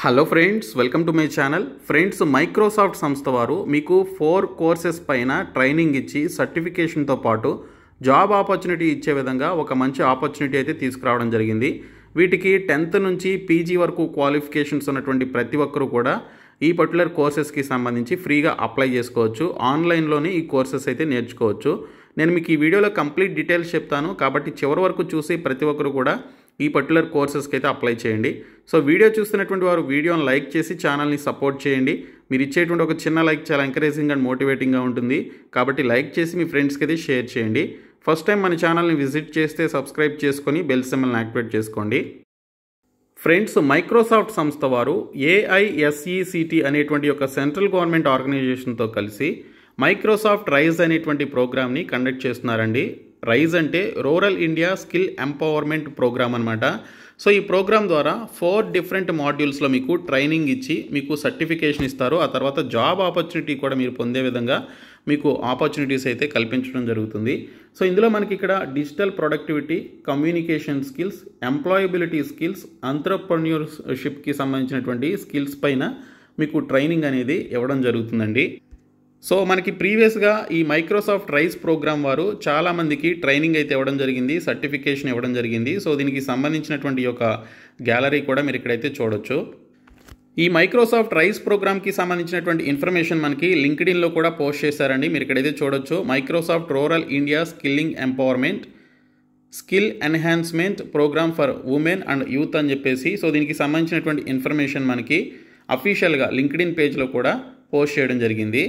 hello friends welcome to my channel friends Microsoft సంస్థ వారు మీకు ఫోర్ కోర్సెస్ పైన ట్రైనింగ్ ఇచ్చి సర్టిఫికేషన్తో పాటు జాబ్ ఆపర్చునిటీ ఇచ్చే విధంగా ఒక మంచి ఆపర్చునిటీ అయితే తీసుకురావడం జరిగింది వీటికి టెన్త్ నుంచి పీజీ వరకు క్వాలిఫికేషన్స్ ఉన్నటువంటి ప్రతి ఒక్కరూ కూడా ఈ పర్టికులర్ కోర్సెస్కి సంబంధించి ఫ్రీగా అప్లై చేసుకోవచ్చు ఆన్లైన్లోనే ఈ కోర్సెస్ అయితే నేర్చుకోవచ్చు నేను మీకు ఈ వీడియోలో కంప్లీట్ డీటెయిల్స్ చెప్తాను కాబట్టి చివరి వరకు చూసి ప్రతి ఒక్కరు కూడా ఈ పర్టికులర్ కోర్సెస్కి అయితే అప్లై చేయండి సో వీడియో చూస్తున్నటువంటి వారు వీడియోని లైక్ చేసి ఛానల్ని సపోర్ట్ చేయండి మీరు ఇచ్చేటువంటి ఒక చిన్న లైక్ చాలా ఎంకరేజింగ్ అండ్ మోటివేటింగ్గా ఉంటుంది కాబట్టి లైక్ చేసి మీ ఫ్రెండ్స్కి అయితే షేర్ చేయండి ఫస్ట్ టైం మన ఛానల్ని విజిట్ చేస్తే సబ్స్క్రైబ్ చేసుకొని బెల్ సిమ్మల్ని యాక్టివేట్ చేసుకోండి ఫ్రెండ్స్ మైక్రోసాఫ్ట్ సంస్థ వారు ఏఐఎస్ఈసిటి e అనేటువంటి ఒక సెంట్రల్ గవర్నమెంట్ ఆర్గనైజేషన్తో కలిసి మైక్రోసాఫ్ట్ రైజ్ అనేటువంటి ప్రోగ్రామ్ని కండక్ట్ చేస్తున్నారండి రైజ్ అంటే rural India skill empowerment program అనమాట సో ఈ ప్రోగ్రామ్ ద్వారా ఫోర్ డిఫరెంట్ మాడ్యూల్స్లో మీకు ట్రైనింగ్ ఇచ్చి మీకు సర్టిఫికేషన్ ఇస్తారు ఆ తర్వాత జాబ్ ఆపర్చునిటీ కూడా మీరు పొందే విధంగా మీకు ఆపర్చునిటీస్ అయితే కల్పించడం జరుగుతుంది సో ఇందులో మనకి ఇక్కడ digital productivity communication skills employability skills అంతర్ప్రన్యూర్షిప్కి సంబంధించినటువంటి స్కిల్స్ పైన మీకు ట్రైనింగ్ అనేది ఇవ్వడం జరుగుతుందండి సో మనకి ప్రీవియస్గా ఈ మైక్రోసాఫ్ట్ రైస్ ప్రోగ్రామ్ వారు చాలామందికి ట్రైనింగ్ అయితే ఇవ్వడం జరిగింది సర్టిఫికేషన్ ఇవ్వడం జరిగింది సో దీనికి సంబంధించినటువంటి యొక్క గ్యాలరీ కూడా మీరు ఇక్కడైతే చూడొచ్చు ఈ మైక్రోసాఫ్ట్ రైస్ ప్రోగ్రామ్కి సంబంధించినటువంటి ఇన్ఫర్మేషన్ మనకి లింక్డ్ఇన్లో కూడా పోస్ట్ చేశారండి మీరు ఇక్కడైతే చూడొచ్చు Microsoft rural India skilling empowerment skill enhancement program for women and youth అని చెప్పేసి సో దీనికి సంబంధించినటువంటి ఇన్ఫర్మేషన్ మనకి అఫీషియల్గా లింక్డ్ ఇన్ పేజ్లో కూడా పోస్ట్ చేయడం జరిగింది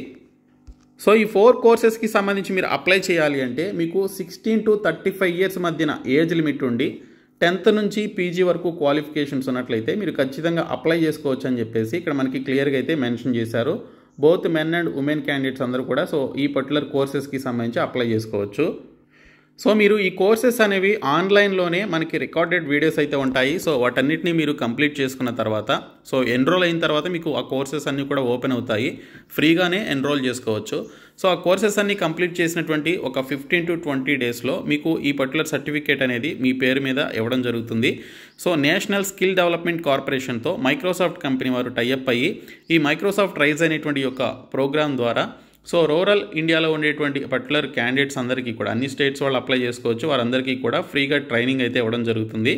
సో ఈ ఫోర్ కోర్సెస్కి సంబంధించి మీరు అప్లై చేయాలి అంటే మీకు sixteen to thirty five years మధ్యన ఏజ్ లిమిట్ ఉండి టెన్త్ నుంచి పీజీ వరకు క్వాలిఫికేషన్స్ ఉన్నట్లయితే మీరు ఖచ్చితంగా అప్లై చేసుకోవచ్చు అని చెప్పేసి ఇక్కడ మనకి క్లియర్గా అయితే మెన్షన్ చేశారు both men and women candidates అందరూ కూడా సో ఈ పర్టికులర్ కోర్సెస్కి సంబంధించి అప్లై చేసుకోవచ్చు సో మీరు ఈ కోర్సెస్ అనేవి ఆన్లైన్లోనే మనకి రికార్డెడ్ వీడియోస్ అయితే ఉంటాయి సో వాటన్నిటిని మీరు కంప్లీట్ చేసుకున్న తర్వాత సో ఎన్రోల్ అయిన తర్వాత మీకు ఆ కోర్సెస్ అన్నీ కూడా ఓపెన్ అవుతాయి ఫ్రీగానే ఎన్రోల్ చేసుకోవచ్చు సో ఆ కోర్సెస్ అన్నీ కంప్లీట్ చేసినటువంటి ఒక ఫిఫ్టీన్ టు ట్వంటీ డేస్లో మీకు ఈ పర్టికులర్ సర్టిఫికేట్ అనేది మీ పేరు మీద ఇవ్వడం జరుగుతుంది సో నేషనల్ స్కిల్ డెవలప్మెంట్ కార్పొరేషన్తో మైక్రోసాఫ్ట్ కంపెనీ వారు టైఅప్ అయ్యి ఈ మైక్రోసాఫ్ట్ రైజ్ అనేటువంటి యొక్క ప్రోగ్రామ్ ద్వారా సో రూరల్ ఇండియాలో ఉండేటువంటి పర్టికులర్ క్యాండిడేట్స్ అందరికీ కూడా అన్ని స్టేట్స్ వాళ్ళు అప్లై చేసుకోవచ్చు వారందరికీ కూడా ఫ్రీగా ట్రైనింగ్ అయితే ఇవ్వడం జరుగుతుంది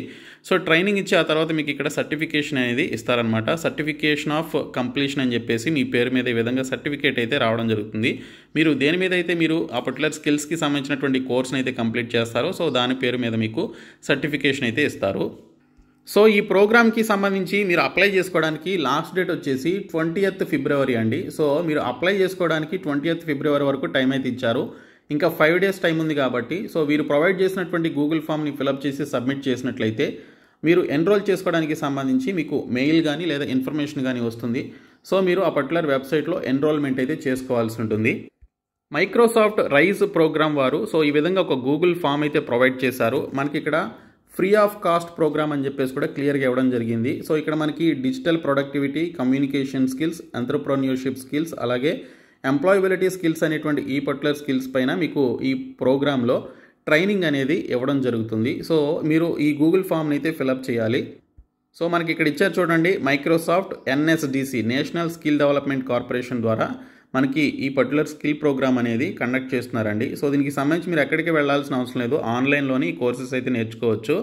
సో ట్రైనింగ్ ఇచ్చి ఆ తర్వాత మీకు ఇక్కడ సర్టిఫికేషన్ అనేది ఇస్తారనమాట సర్టిఫికేషన్ ఆఫ్ కంప్లీషన్ అని చెప్పేసి మీ పేరు మీద ఈ విధంగా సర్టిఫికేట్ అయితే రావడం జరుగుతుంది మీరు దేని మీద అయితే మీరు ఆ పర్టికులర్ స్కిల్స్కి సంబంధించినటువంటి కోర్స్ని అయితే కంప్లీట్ చేస్తారో సో దాని పేరు మీద మీకు సర్టిఫికేషన్ అయితే ఇస్తారు సో ఈ ప్రోగ్రామ్కి సంబంధించి మీరు అప్లై చేసుకోవడానికి లాస్ట్ డేట్ వచ్చేసి ట్వంటీయత్ ఫిబ్రవరి అండి సో మీరు అప్లై చేసుకోవడానికి ట్వంటీయత్ ఫిబ్రవరి వరకు టైం అయితే ఇచ్చారు ఇంకా ఫైవ్ డేస్ టైం ఉంది కాబట్టి సో మీరు ప్రొవైడ్ చేసినటువంటి గూగుల్ ఫామ్ని ఫిలప్ చేసి సబ్మిట్ చేసినట్లయితే మీరు ఎన్రోల్ చేసుకోవడానికి సంబంధించి మీకు మెయిల్ కానీ లేదా ఇన్ఫర్మేషన్ కానీ వస్తుంది సో మీరు ఆ పర్టికులర్ వెబ్సైట్లో ఎన్రోల్మెంట్ అయితే చేసుకోవాల్సి ఉంటుంది మైక్రోసాఫ్ట్ రైజ్ ప్రోగ్రామ్ వారు సో ఈ విధంగా ఒక గూగుల్ ఫామ్ అయితే ప్రొవైడ్ చేశారు మనకి ఇక్కడ ఫ్రీ ఆఫ్ కాస్ట్ ప్రోగ్రామ్ అని చెప్పేసి కూడా క్లియర్గా ఇవ్వడం జరిగింది సో ఇక్కడ మనకి digital productivity communication skills entrepreneurship skills అలాగే ఎంప్లాయబిలిటీ స్కిల్స్ అనేటువంటి ఈ పర్టికులర్ స్కిల్స్ పైన మీకు ఈ ప్రోగ్రాంలో ట్రైనింగ్ అనేది ఇవ్వడం జరుగుతుంది సో మీరు ఈ గూగుల్ ఫామ్ని అయితే ఫిలప్ చేయాలి సో మనకి ఇక్కడ ఇచ్చారు చూడండి Microsoft NSDC national skill development corporation ద్వారా మనకి ఈ పర్టికులర్ స్కిల్ ప్రోగ్రామ్ అనేది కండక్ట్ చేస్తున్నారండి సో దీనికి సంబంధించి మీరు ఎక్కడికి వెళ్ళాల్సిన అవసరం లేదు ఆన్లైన్లోని ఈ కోర్సెస్ అయితే నేర్చుకోవచ్చు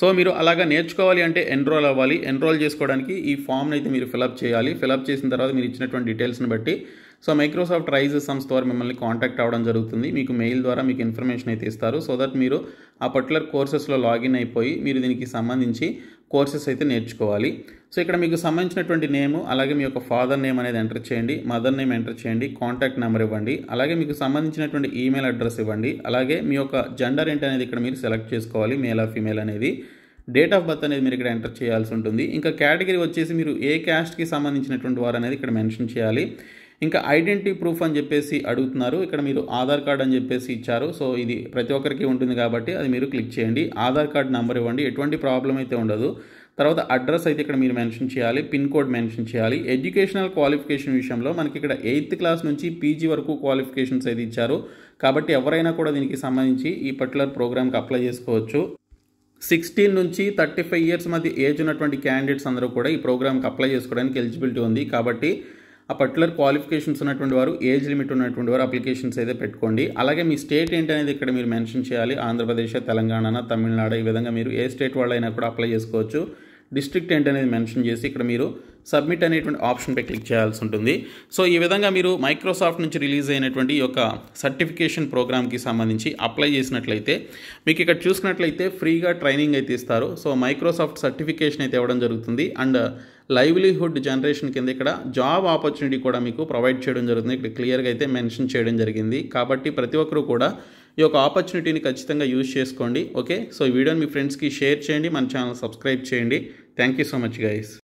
సో మీరు అలాగా నేర్చుకోవాలి అంటే ఎన్రోల్ అవ్వాలి ఎన్రోల్ చేసుకోవడానికి ఈ ఫామ్ని అయితే మీరు ఫిలప్ చేయాలి ఫిలప్ చేసిన తర్వాత మీరు ఇచ్చినటువంటి డీటెయిల్స్ని బట్టి సో మైక్రోసాఫ్ట్ రైజ్ సమ్స్ ద్వారా మిమ్మల్ని కాంటాక్ట్ అవ్వడం జరుగుతుంది మీకు మెయిల్ ద్వారా మీకు ఇన్ఫర్మేషన్ అయితే ఇస్తారు సో దట్ మీరు ఆ పర్టికులర్ కోర్సెస్లో లాగిన్ అయిపోయి మీరు దీనికి సంబంధించి కోర్సెస్ అయితే నేర్చుకోవాలి సో ఇక్కడ మీకు సంబంధించినటువంటి నేమ్ అలాగే మీ యొక్క ఫాదర్ నేమ్ అనేది ఎంటర్ చేయండి మదర్ నేమ్ ఎంటర్ చేయండి కాంటాక్ట్ నెంబర్ ఇవ్వండి అలాగే మీకు సంబంధించినటువంటి ఈమెయిల్ అడ్రస్ ఇవ్వండి అలాగే మీ యొక్క జెండర్ ఏంటి అనేది ఇక్కడ మీరు సెలెక్ట్ చేసుకోవాలి మేల్ ఆఫ్ ఫీమేల్ అనేది డేట్ ఆఫ్ బర్త్ అనేది మీరు ఇక్కడ ఎంటర్ చేయాల్సి ఉంటుంది ఇంకా కేటగిరీ వచ్చేసి మీరు ఏ క్యాస్ట్కి సంబంధించినటువంటి వారు అనేది ఇక్కడ మెన్షన్ చేయాలి ఇంకా ఐడెంటిటీ ప్రూఫ్ అని చెప్పేసి అడుగుతున్నారు ఇక్కడ మీరు ఆధార్ కార్డ్ అని చెప్పేసి ఇచ్చారు సో ఇది ప్రతి ఒక్కరికి ఉంటుంది కాబట్టి అది మీరు క్లిక్ చేయండి ఆధార్ కార్డ్ నెంబర్ ఇవ్వండి ఎటువంటి ప్రాబ్లం అయితే ఉండదు తర్వాత అడ్రస్ అయితే ఇక్కడ మీరు మెన్షన్ చేయాలి పిన్ కోడ్ మెన్షన్ చేయాలి ఎడ్యుకేషనల్ క్వాలిఫికేషన్ విషయంలో మనకి ఇక్కడ ఎయిత్ క్లాస్ నుంచి పీజీ వరకు క్వాలిఫికేషన్స్ అయితే ఇచ్చారు కాబట్టి ఎవరైనా కూడా దీనికి సంబంధించి ఈ పర్టికులర్ ప్రోగ్రామ్కి అప్లై చేసుకోవచ్చు సిక్స్టీన్ నుంచి థర్టీ ఫైవ్ ఇయర్స్ మధ్య ఏజ్ ఉన్నటువంటి క్యాండిడేట్స్ అందరూ కూడా ఈ ప్రోగ్రామ్కి అప్లై చేసుకోవడానికి ఎలిజిబిలిటీ ఉంది కాబట్టి ఆ పర్టికులర్ క్వాలిఫికేషన్స్ ఉన్నటువంటి వారు ఏజ్ లిమిట్ ఉన్నటువంటి వారు అప్లికేషన్స్ అయితే పెట్టుకోండి అలాగే మీ స్టేట్ ఏంటనేది ఇక్కడ మీరు మెన్షన్ చేయాలి ఆంధ్రప్రదేశ్ తెలంగాణ తమిళనాడు ఈ విధంగా మీరు ఏ స్టేట్ వాళ్ళైనా కూడా అప్లై చేసుకోవచ్చు డిస్ట్రిక్ట్ ఏంటనేది మెన్షన్ చేసి ఇక్కడ మీరు సబ్మిట్ అనేటువంటి ఆప్షన్పై క్లిక్ చేయాల్సి ఉంటుంది సో ఈ విధంగా మీరు మైక్రోసాఫ్ట్ నుంచి రిలీజ్ అయినటువంటి ఈ యొక్క సర్టిఫికేషన్ ప్రోగ్రామ్కి సంబంధించి అప్లై చేసినట్లయితే మీకు ఇక్కడ చూసుకున్నట్లయితే ఫ్రీగా ట్రైనింగ్ అయితే ఇస్తారు సో మైక్రోసాఫ్ట్ సర్టిఫికేషన్ అయితే ఇవ్వడం జరుగుతుంది అండ్ లైవ్లీహుడ్ జనరేషన్ కింద ఇక్కడ జాబ్ ఆపర్చునిటీ కూడా మీకు ప్రొవైడ్ చేయడం జరుగుతుంది ఇక్కడ క్లియర్గా అయితే మెన్షన్ చేయడం జరిగింది కాబట్టి ప్రతి ఒక్కరూ కూడా ఈ యొక్క ఆపర్చునిటీని ఖచ్చితంగా యూజ్ చేసుకోండి ఓకే సో ఈ వీడియోని మీ ఫ్రెండ్స్కి షేర్ చేయండి మన ఛానల్ సబ్స్క్రైబ్ చేయండి thank you so much guys